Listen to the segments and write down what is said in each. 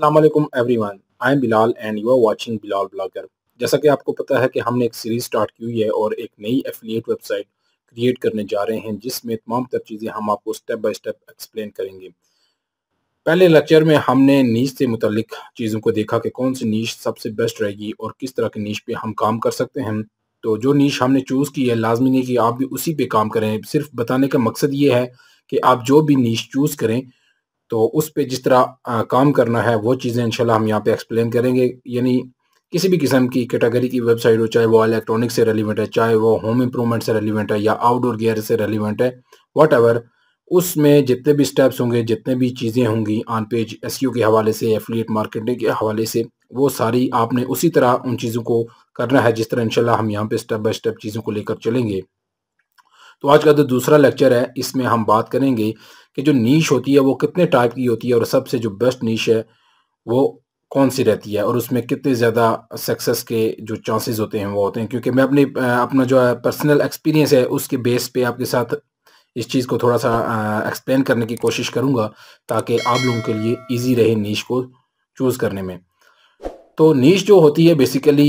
Aslam every one I am Bilal and you are watching Bilal blogger जैसा कि आपको पता है कि हमने एक सीरीज स्टार्ट की हुई है और एक नई एफिलिएट वेबसाइट क्रिएट करने जा रहे हैं जिसमें तमाम तर चीज़ें हम आपको स्टेप बाय स्टेप एक्सप्लेन करेंगे पहले लेक्चर में हमने नीच से मुतलिक चीज़ों को देखा कि कौन सी नीच सबसे बेस्ट रहेगी और किस तरह की नीच पे हम काम कर सकते हैं तो जो नीच हमने चूज़ की है लाजमी नहीं कि आप भी उसी पे काम करें सिर्फ बताने का मकसद ये है कि आप जो भी नीच चूज़ करें तो उस पर जिस तरह काम करना है वो चीज़ें इंशाल्लाह हम यहाँ पे एक्सप्लेन करेंगे यानी किसी भी किस्म की कैटेगरी की वेबसाइट हो चाहे वो इलेक्ट्रॉनिक से रेलिवेंट है चाहे वो होम इम्प्रूवमेंट से रेलिवेंट है या आउटडोर गेयर से रेलिवेंट है वट उसमें जितने भी स्टेप्स होंगे जितने भी चीज़ें होंगी ऑन पेज एस के हवाले से एफिलिएट मार्केटिंग के हवाले से वो सारी आपने उसी तरह उन चीज़ों को करना है जिस तरह इनशाला हम यहाँ पे स्टेप बाय स्टेप चीज़ों को लेकर चलेंगे तो आज का जो दूसरा लेक्चर है इसमें हम बात करेंगे कि जो नीश होती है वो कितने टाइप की होती है और सबसे जो बेस्ट नीश है वो कौन सी रहती है और उसमें कितने ज़्यादा सक्सेस के जो चांसेस होते हैं वो होते हैं क्योंकि मैं अपने अपना जो है पर्सनल एक्सपीरियंस है उसके बेस पे आपके साथ इस चीज़ को थोड़ा सा एक्सप्लेन करने की कोशिश करूँगा ताकि आप लोगों के लिए ईजी रहे नीच को चूज़ करने में तो नीच जो होती है बेसिकली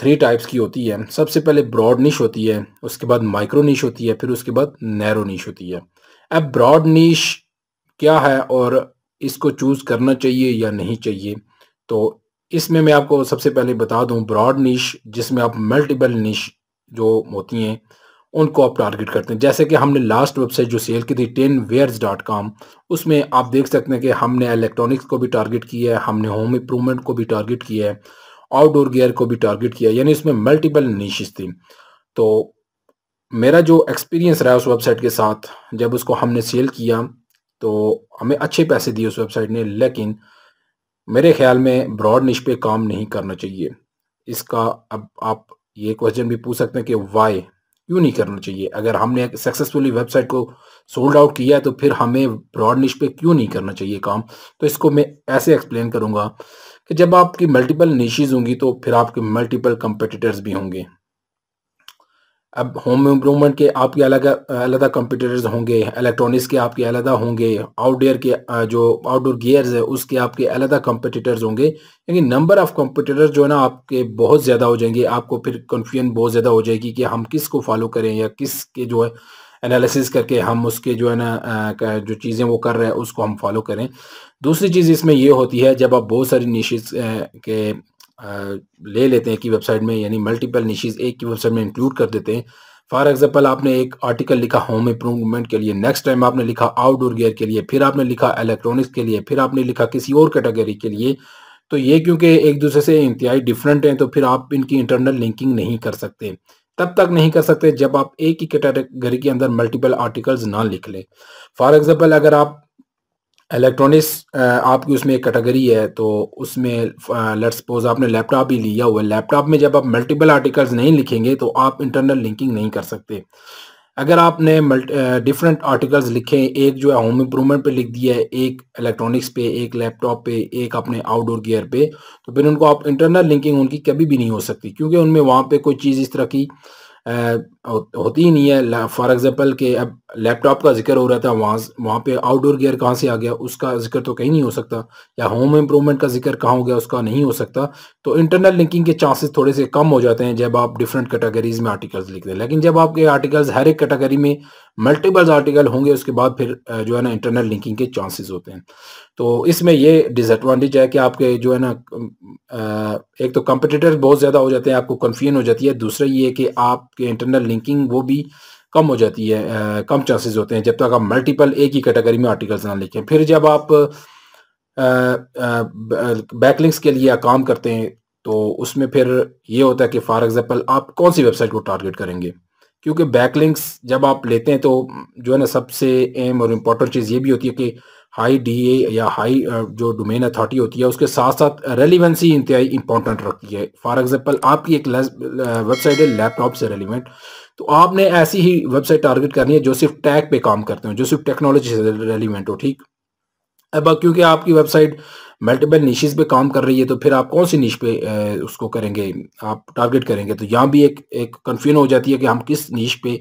थ्री टाइप्स की होती है सबसे पहले ब्रॉड नीच होती है उसके बाद माइक्रो नीच होती है फिर उसके बाद नैरो नीच होती है अब ब्रॉड नीश क्या है और इसको चूज करना चाहिए या नहीं चाहिए तो इसमें मैं आपको सबसे पहले बता दूं ब्रॉड नीश जिसमें आप मल्टीपल नीश जो होती हैं उनको आप टारगेट करते हैं जैसे कि हमने लास्ट वेबसाइट जो सेल की थी टेन वेयर्स डॉट कॉम उसमें आप देख सकते हैं कि हमने इलेक्ट्रॉनिक्स को भी टारगेट किया है हमने होम इम्प्रूवमेंट को भी टारगेट किया है आउटडोर गेयर को भी टारगेट किया यानी इसमें मल्टीपल नीशेज थी तो मेरा जो एक्सपीरियंस रहा उस वेबसाइट के साथ जब उसको हमने सेल किया तो हमें अच्छे पैसे दिए उस वेबसाइट ने लेकिन मेरे ख्याल में ब्रॉड निश पे काम नहीं करना चाहिए इसका अब आप ये क्वेश्चन भी पूछ सकते हैं कि वाई क्यों नहीं करना चाहिए अगर हमने सक्सेसफुली वेबसाइट को सोल्ड आउट किया है तो फिर हमें ब्रॉड निश पे क्यों नहीं करना चाहिए काम तो इसको मैं ऐसे एक्सप्लेन करूँगा कि जब आपकी मल्टीपल निशीज होंगी तो फिर आपके मल्टीपल कंपटीटर्स भी होंगे अब होम इम्प्रूवमेंट के आपके अलग अलग कंप्यूटर्स होंगे इलेक्ट्रॉनिक्स के आपके अलग होंगे आउटडोर के जो आउटडोर गियर्स है उसके आपके अलग कंपटीटर्स होंगे लेकिन नंबर ऑफ कंपटीटर्स जो है ना आपके बहुत ज़्यादा हो जाएंगे आपको फिर कन्फ्यूजन बहुत ज़्यादा हो जाएगी कि हम किस को फॉलो करें या किस के जो है एनालिसिस करके हम उसके जो है ना जो चीज़ें वो कर रहे हैं उसको हम फॉलो करें दूसरी चीज़ इसमें ये होती है जब आप बहुत सारी निशेज के ले लेते हैं कि वेबसाइट में यानी मल्टीपल निशीज़ एक की वेबसाइट में इंक्लूड कर देते हैं फॉर एग्जाम्पल आपने एक आर्टिकल लिखा होम इम्प्रूवमेंट के लिए नेक्स्ट टाइम आपने लिखा आउटडोर गेयर के लिए फिर आपने लिखा इलेक्ट्रॉनिक्स के लिए फिर आपने लिखा किसी और कैटेगरी के लिए तो ये क्योंकि एक दूसरे से इंतहाई डिफरेंट हैं तो फिर आप इनकी इंटरनल लिंकिंग नहीं कर सकते तब तक नहीं कर सकते जब आप एक ही कैटेगरी के अंदर मल्टीपल आर्टिकल्स ना लिख लें फॉर एग्जाम्पल अगर आप इलेक्ट्रॉनिक्स uh, आपकी उसमें एक कैटेगरी है तो उसमें लेट्स uh, सपोज आपने लैपटॉप ही लिया हुआ है लैपटॉप में जब आप मल्टीपल आर्टिकल्स नहीं लिखेंगे तो आप इंटरनल लिंकिंग नहीं कर सकते अगर आपने डिफरेंट आर्टिकल्स uh, लिखे एक जो है होम इम्प्रूवमेंट पे लिख दिया है एक इलेक्ट्रॉनिक्स पे एक लैपटॉप पे एक अपने आउटडोर गियर पे तो फिर उनको आप इंटरनल लिंकिंग उनकी कभी भी नहीं हो सकती क्योंकि उनमें वहाँ पे कोई चीज़ इस तरह की होती ही नहीं है फॉर एग्जांपल के अब लैपटॉप का जिक्र हो रहा था वहाँ वहाँ पे आउटडोर गेयर कहाँ से आ गया उसका जिक्र तो कहीं नहीं हो सकता या होम इम्प्रूवमेंट का जिक्र कहाँ हो गया उसका नहीं हो सकता तो इंटरनल लिंकिंग के चांसेस थोड़े से कम हो जाते हैं जब आप डिफरेंट कैटेगरीज में आर्टिकल्स लिखते हैं लेकिन जब आपके आर्टिकल्स हर एक कैटेगरी में मल्टीपल्स आर्टिकल होंगे उसके बाद फिर जो है ना इंटरनल लिंकिंग के चांसेस होते हैं तो इसमें ये डिसएडवांटेज है कि आपके जो है ना एक तो कंपटीटर बहुत ज़्यादा हो जाते हैं आपको कन्फ्यूजन हो जाती है दूसरा ये कि आपके इंटरनल लिंकिंग वो भी कम हो जाती है आ, कम चांसेस होते हैं जब तक आप मल्टीपल एक ही कैटेगरी में आर्टिकल्स ना लिखें फिर जब आप बैकलिंक्स के लिए काम करते हैं तो उसमें फिर ये होता है कि फॉर एग्जांपल आप कौन सी वेबसाइट को टारगेट करेंगे क्योंकि बैकलिंक्स जब आप लेते हैं तो जो है ना सबसे एम और इम्पोर्टेंट चीज़ ये भी होती है कि हाई डी ए या हाई जो डोमेन अथॉरिटी होती है उसके साथ साथ रेलिवेंसी इंतहाई इंपॉर्टेंट रखती है फॉर एग्जाम्पल आपकी एक वेबसाइट है लैपटॉप से रेलिवेंट तो आपने ऐसी ही वेबसाइट टारगेट करनी है जो सिर्फ टैग पे काम करते हो जो सिर्फ टेक्नोलॉजी से रेलिवेंट हो ठीक अब क्योंकि आपकी वेबसाइट मल्टीपल निशेज पे काम कर रही है तो फिर आप कौन सी निश पे उसको करेंगे आप टारगेट करेंगे तो यहाँ भी एक एक कन्फ्यूजन हो जाती है कि हम किस निश पे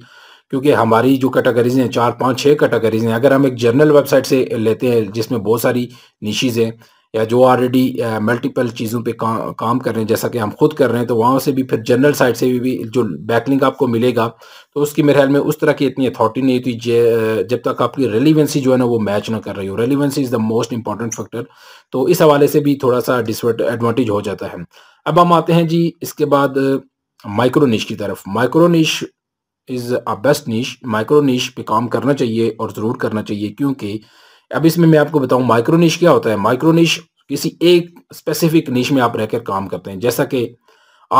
क्योंकि हमारी जो कैटेगरीज हैं चार पाँच छः कैटेगरीज हैं अगर हम एक जर्नल वेबसाइट से लेते हैं जिसमें बहुत सारी निशीज़ हैं या जो ऑलरेडी मल्टीपल चीज़ों पे का, काम कर रहे हैं जैसा कि हम खुद कर रहे हैं तो वहाँ से भी फिर जनरल साइड से भी, भी जो बैकलिंग आपको मिलेगा तो उसकी मेरे ख्याल में उस तरह की इतनी अथॉरिटी नहीं होती uh, जब तक आपकी रेलिवेंसी जो है ना वो मैच ना कर रही हो relevancy is the most important factor तो इस हवाले से भी थोड़ा सा एडवांटेज हो जाता है अब हम आते हैं जी इसके बाद माइक्रोनिश uh, की तरफ micro niche is a best niche micro niche पे काम करना चाहिए और ज़रूर करना चाहिए क्योंकि अब इसमें मैं आपको बताऊं माइक्रोनिश क्या होता है माइक्रोनिश किसी एक स्पेसिफिक निश में आप रहकर काम करते हैं जैसा कि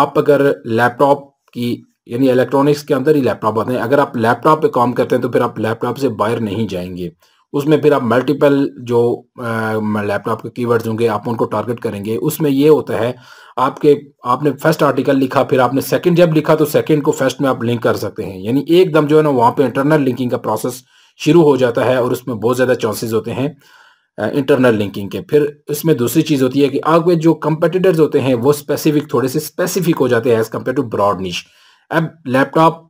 आप अगर लैपटॉप की यानी इलेक्ट्रॉनिक्स के अंदर ही लैपटॉप आते हैं अगर आप लैपटॉप पे काम करते हैं तो फिर आप लैपटॉप से बाहर नहीं जाएंगे उसमें फिर आप मल्टीपल जो लैपटॉप के कीवर्ड्स होंगे आप उनको टारगेट करेंगे उसमें ये होता है आपके आपने फर्स्ट आर्टिकल लिखा फिर आपने सेकंड जब लिखा तो सेकंड को फर्स्ट में आप लिंक कर सकते हैं यानी एकदम जो है ना वहाँ पे इंटरनल लिंकिंग का प्रोसेस शुरू हो जाता है और उसमें बहुत ज़्यादा चांसेस होते हैं इंटरनल लिंकिंग के फिर इसमें दूसरी चीज़ होती है कि आगे जो कंपेटिटर्स होते हैं वो स्पेसिफिक थोड़े से स्पेसिफिक हो जाते हैं एज़ कम्पेयर टू ब्रॉड निश अब लैपटॉप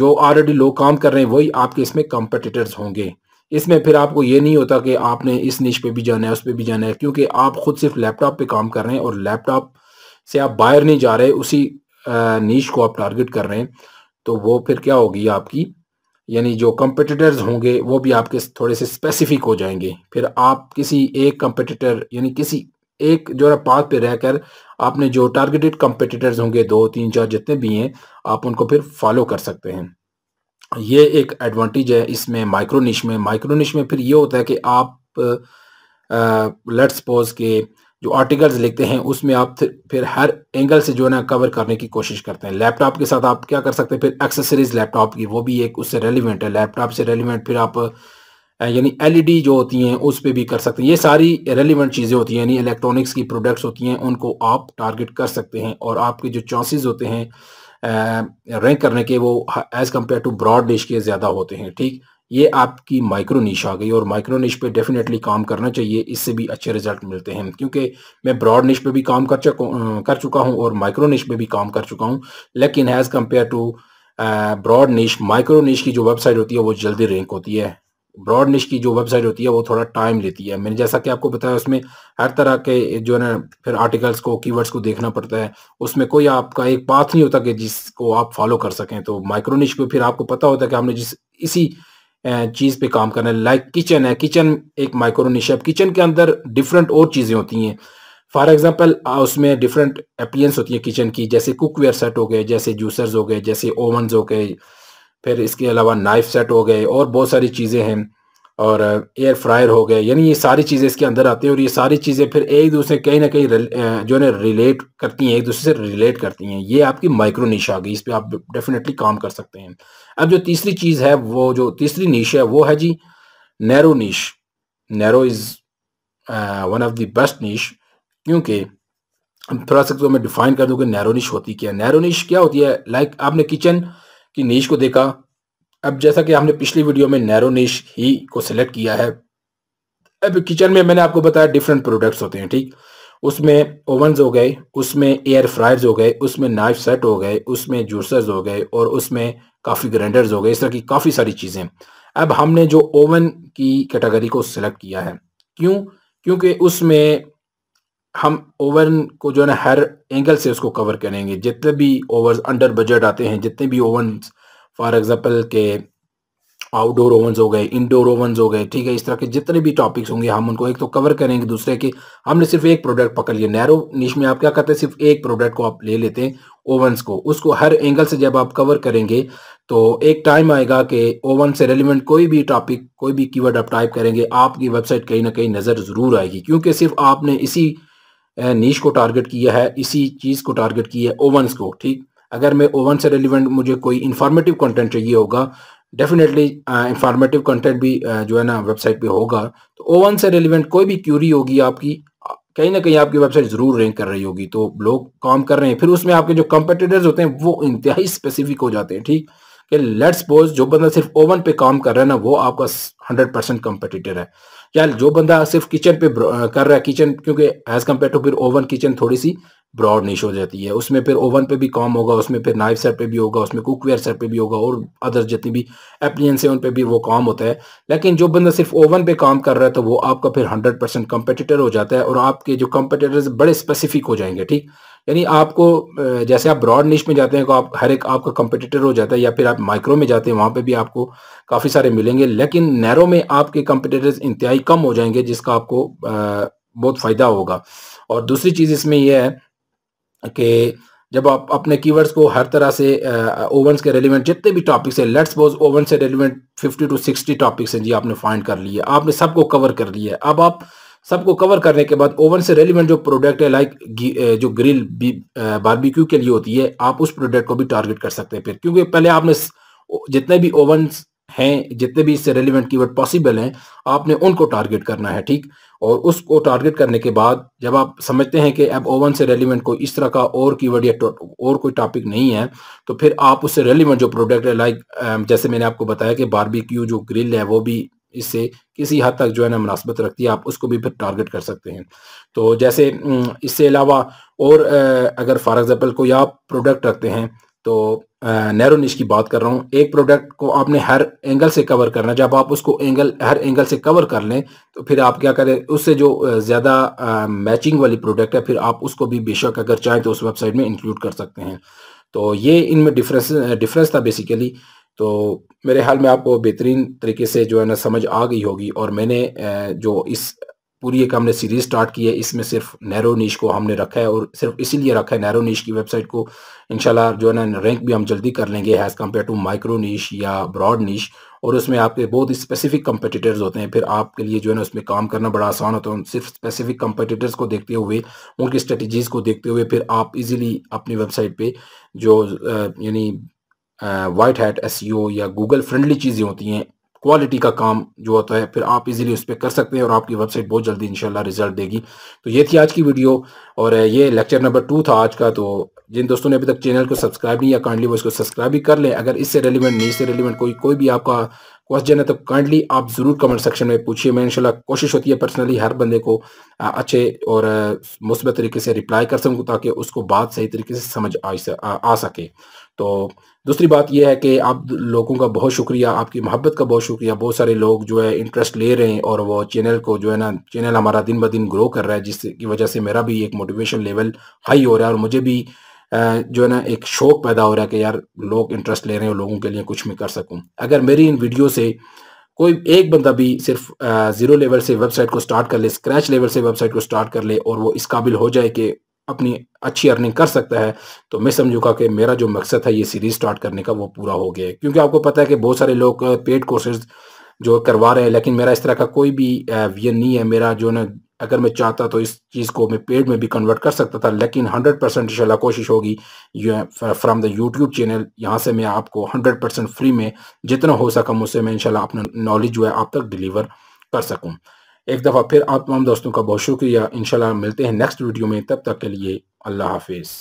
जो ऑलरेडी लोग काम कर रहे हैं वही आपके इसमें कंपटीटर्स होंगे इसमें फिर आपको ये नहीं होता कि आपने इस निश पे भी जाना है उस पर भी जाना है क्योंकि आप खुद सिर्फ लैपटॉप पे काम कर रहे हैं और लैपटॉप से आप बाहर नहीं जा रहे उसी नीच को आप टारगेट कर रहे हैं तो वो फिर क्या होगी आपकी यानी जो कंपटीटर्स होंगे वो भी आपके थोड़े से स्पेसिफिक हो जाएंगे फिर आप किसी एक कंपटीटर यानी किसी एक जो है पाथ पे रहकर आपने जो टारगेटेड कंपटीटर्स होंगे दो तीन चार जितने भी हैं आप उनको फिर फॉलो कर सकते हैं ये एक एडवांटेज है इसमें माइक्रोनिश में माइक्रोनिश में फिर ये होता है कि आप लेट्स पोज के जो आर्टिकल्स लिखते हैं उसमें आप फिर हर एंगल से जो है ना कवर करने की कोशिश करते हैं लैपटॉप के साथ आप क्या कर सकते हैं फिर एक्सेसरीज लैपटॉप की वो भी एक उससे रेलिवेंट है लैपटॉप से रेलिवेंट फिर आप यानी एलईडी e जो होती हैं उस पर भी कर सकते हैं ये सारी रेलिवेंट चीज़ें होती हैं यानी इलेक्ट्रॉनिक्स की प्रोडक्ट्स होती हैं उनको आप टारगेट कर सकते हैं और आपके जो चांसेस होते हैं रैंक करने के वो एज़ कम्पेयर टू ब्रॉड डिश के ज़्यादा होते हैं ठीक ये आपकी माइक्रो निश आ गई और माइक्रो निश पे डेफिनेटली काम करना चाहिए इससे भी अच्छे रिजल्ट मिलते हैं क्योंकि मैं ब्रॉड निश पे भी काम कर चुका कर चुका हूँ और माइक्रो निश पे भी काम कर चुका हूँ लेकिन as compare to broad niche micro niche की जो वेबसाइट होती है वो जल्दी रैंक होती है ब्रॉड निश की जो वेबसाइट होती है वो थोड़ा टाइम लेती है मैंने जैसा कि आपको बताया उसमें हर तरह के जो है ना फिर आर्टिकल्स को कीवर्ड्स को देखना पड़ता है उसमें कोई आपका एक पाथ नहीं होता कि जिसको आप फॉलो कर सकें तो माइक्रोनिश पे फिर आपको पता होता है कि हमने जिस इसी चीज़ पे काम करना है लाइक किचन है किचन एक माइक्रोनिश है किचन के अंदर डिफरेंट और चीज़ें होती हैं फॉर एग्जांपल उसमें डिफरेंट अपलियंस होती है किचन की जैसे कुकवेयर सेट हो गए जैसे जूसर्स हो गए जैसे ओवन हो गए फिर इसके अलावा नाइफ सेट हो गए और बहुत सारी चीज़ें हैं और एयर फ्रायर हो गए यानी ये सारी चीज़ें इसके अंदर आती हैं और ये सारी चीज़ें फिर एक दूसरे कहीं ना कहीं जो है रिलेट करती हैं एक दूसरे से रिलेट करती हैं ये आपकी माइक्रो नीश आ गई इस पर आप डेफिनेटली काम कर सकते हैं अब जो तीसरी चीज़ है वो जो तीसरी नीश है वो है जी narrow niche narrow is one of the best niche क्योंकि थोड़ा सा तो मैं डिफाइन कर दूँ कि नैरो नीश होती क्या है नैरो नीश क्या होती है लाइक like आपने किचन की नीश को देखा अब जैसा कि हमने पिछली वीडियो में नैरो निश ही को सिलेक्ट किया है अब किचन में मैंने आपको बताया डिफरेंट प्रोडक्ट्स होते हैं ठीक उसमें ओवंस हो गए उसमें एयर फ्रायर्स हो गए उसमें नाइफ सेट हो गए उसमें जूसर्स हो गए और उसमें काफ़ी ग्राइंडर्स हो गए इस तरह की काफ़ी सारी चीज़ें अब हमने जो ओवन की कैटेगरी को सिलेक्ट किया है क्यों क्योंकि उसमें हम ओवन को जो है ना हर एंगल से उसको कवर करेंगे जितने भी ओवर अंडर बजट आते हैं जितने भी ओवन फॉर एग्ज़ाम्पल के आउटडोर ओवंस हो गए इंडोर ओवंस हो गए ठीक है इस तरह के जितने भी टॉपिक्स होंगे हम उनको एक तो कवर करेंगे दूसरे के हमने सिर्फ एक प्रोडक्ट पकड़ लिया नैरो निश में आप क्या करते हैं सिर्फ एक प्रोडक्ट को आप ले लेते हैं ओवंस को उसको हर एंगल से जब आप कवर करेंगे तो एक टाइम आएगा कि ओवन से रेलिवेंट कोई भी टॉपिक कोई भी कीवर्ड आप टाइप करेंगे आपकी वेबसाइट कहीं ना कहीं नज़र ज़रूर आएगी क्योंकि सिर्फ आपने इसी नीच को टारगेट किया है इसी चीज़ को टारगेट किया है ओवंस को ठीक अगर मैं ओवन से रिलीवेंट मुझे कोई इन्फॉर्मेटिव कंटेंट चाहिए होगा डेफिनेटली इंफॉर्मेटिव कंटेंट भी uh, जो है ना वेबसाइट पे होगा तो ओवन से रिलीवेंट कोई भी क्यूरी होगी आपकी uh, कहीं ना कहीं आपकी वेबसाइट जरूर रैंक कर रही होगी तो लोग काम कर रहे हैं फिर उसमें आपके जो कंपेटिटर्स होते हैं वो इंतहाई स्पेसिफिक हो जाते हैं ठीक कि लेट सपोज जो बंदा सिर्फ ओवन पे काम कर रहा है ना वो आपका हंड्रेड परसेंट कम्पिटिटर है या जो बंदा सिर्फ किचन पे कर रहा है किचन क्योंकि एज कम्पेयर टू फिर ओवन किचन थोड़ी सी ब्रॉड निश हो जाती है उसमें फिर ओवन पे भी काम होगा उसमें फिर नाइफ सेट पे भी होगा उसमें कुकवेयर सेट पे भी होगा और अदर जितनी भी एप्लियंस है उन पे भी वो काम होता है लेकिन जो बंदा सिर्फ ओवन पे काम कर रहा है तो वो आपका फिर हंड्रेड परसेंट कम्पिटिटर हो जाता है और आपके जो कम्पिटिटर्स बड़े स्पेसिफिक हो जाएंगे ठीक यानी आपको जैसे आप ब्रॉड निश में जाते हैं तो आप हर एक आपका कंपटीटर हो जाता है या फिर आप माइक्रो में जाते हैं वहाँ पे भी आपको काफ़ी सारे मिलेंगे लेकिन नैरो में आपके कंपटीटर्स इंतहाई कम हो जाएंगे जिसका आपको बहुत फ़ायदा होगा और दूसरी चीज़ इसमें यह है कि जब आप अपने कीवर्ड्स को हर तरह से ओवंस के रेलिवेंट जितने भी टॉपिक्स हैं लेट्स बोज ओवन से relevant fifty to sixty topics हैं जी आपने फाइंड कर लिए आपने सबको कवर कर लिया अब आप सबको कवर करने के बाद ओवन से रेलिवेंट जो प्रोडक्ट है लाइक जो ग्रिल बारबेक्यू के लिए होती है आप उस प्रोडक्ट को भी टारगेट कर सकते हैं फिर क्योंकि पहले आपने जितने भी ओवन हैं जितने भी इससे रेलिवेंट कीवर्ड पॉसिबल हैं आपने उनको टारगेट करना है ठीक और उसको टारगेट करने के बाद जब आप समझते हैं कि अब ओवन से रेलिवेंट कोई इस तरह का और कीवर्ड या और कोई टॉपिक नहीं है तो फिर आप उससे रेलिवेंट जो प्रोडक्ट है लाइक जैसे मैंने आपको बताया कि बारबेक्यू जो ग्रिल है वो भी इससे किसी हद तक जो है ना मुनासबत रखती है आप उसको भी फिर टारगेट कर सकते हैं तो जैसे इससे अलावा और अगर फॉर एग्ज़ाम्पल कोई आप प्रोडक्ट रखते हैं तो नैरो निश की बात कर रहा हूँ एक प्रोडक्ट को आपने हर एंगल से कवर करना जब आप उसको एंगल हर एंगल से कवर कर लें तो फिर आप क्या करें उससे जो ज़्यादा मैचिंग वाली प्रोडक्ट है फिर आप उसको भी बेशक अगर चाहें तो उस वेबसाइट में इंक्लूड कर सकते हैं तो ये इनमें डिफरेंस डिफरेंस था बेसिकली तो मेरे ख्याल में आपको बेहतरीन तरीके से जो है ना समझ आ गई होगी और मैंने जो इस पूरी एक हमने सीरीज स्टार्ट की है इसमें सिर्फ नैरो नीच को हमने रखा है और सिर्फ इसीलिए रखा है नैरो नीच की वेबसाइट को इनशाला जो है ना रैंक भी हम जल्दी कर लेंगे एज़ कम्पेयर टू माइक्रो नीच या ब्रॉड नीच और उसमें आपके बहुत ही स्पेसिफिक कम्पटिटर्स होते हैं फिर आपके लिए जो है ना उसमें काम करना बड़ा आसान होता है सिर्फ स्पेसिफिक कम्पटिटर्स को देखते हुए उनकी स्ट्रेटजीज़ को देखते हुए फिर आप इजीली अपनी वेबसाइट पे जो यानी वाइट हैट एस या गूगल फ्रेंडली चीज़ें होती हैं क्वालिटी का काम जो होता है फिर आप इजीली उस पर कर सकते हैं और आपकी वेबसाइट बहुत जल्दी इंशाल्लाह रिजल्ट देगी तो ये थी आज की वीडियो और ये लेक्चर नंबर टू था आज का तो जिन दोस्तों ने अभी तक चैनल को सब्सक्राइब नहीं या काइंडली वो इसको सब्सक्राइब भी कर लें अगर इससे रेलिवेंट नहीं इससे रेलिवेंट कोई कोई भी आपका क्वेश्चन है तो काइंडली आप ज़रूर कमेंट सेक्शन में पूछिए मैं इनशाला कोशिश होती है पर्सनली हर बंदे को अच्छे और मुस्बत तरीके से रिप्लाई कर सकूँ ताकि उसको बात सही तरीके से समझ आ सके तो दूसरी बात यह है कि आप लोगों का बहुत शुक्रिया आपकी मोहब्बत का बहुत शुक्रिया बहुत सारे लोग जो है इंटरेस्ट ले रहे हैं और वो चैनल को जो है ना चैनल हमारा दिन ब दिन ग्रो कर रहा है जिसकी वजह से मेरा भी एक मोटिवेशन लेवल हाई हो रहा है और मुझे भी जो है ना एक शौक पैदा हो रहा है कि यार लोग इंटरेस्ट ले रहे हैं और लोगों के लिए कुछ मैं कर सकूँ अगर मेरी इन वीडियो से कोई एक बंदा भी सिर्फ ज़ीरो लेवल से वेबसाइट को स्टार्ट कर ले स्क्रैच लेवल से वेबसाइट को स्टार्ट कर ले और वो इस काबिल हो जाए कि अपनी अच्छी अर्निंग कर सकता है तो मैं समझूंगा कि मेरा जो मकसद है ये सीरीज स्टार्ट करने का वो पूरा हो गया क्योंकि आपको पता है कि बहुत सारे लोग पेड कोर्सेज जो करवा रहे हैं लेकिन मेरा इस तरह का कोई भी वियन नहीं है मेरा जो ना अगर मैं चाहता तो इस चीज़ को मैं पेड में भी कन्वर्ट कर सकता था लेकिन 100 परसेंट इंशाल्लाह कोशिश होगी फ्रॉम द यूट्यूब चैनल यहाँ से मैं आपको 100 परसेंट फ्री में जितना हो सका मुझसे मैं इंशाल्लाह अपना नॉलेज जो है आप तक डिलीवर कर सकूँ एक दफ़ा फिर आप तमाम दोस्तों का बहुत शुक्रिया इंशाल्लाह मिलते हैं नेक्स्ट वीडियो में तब तक के लिए अल्लाह हाफिज़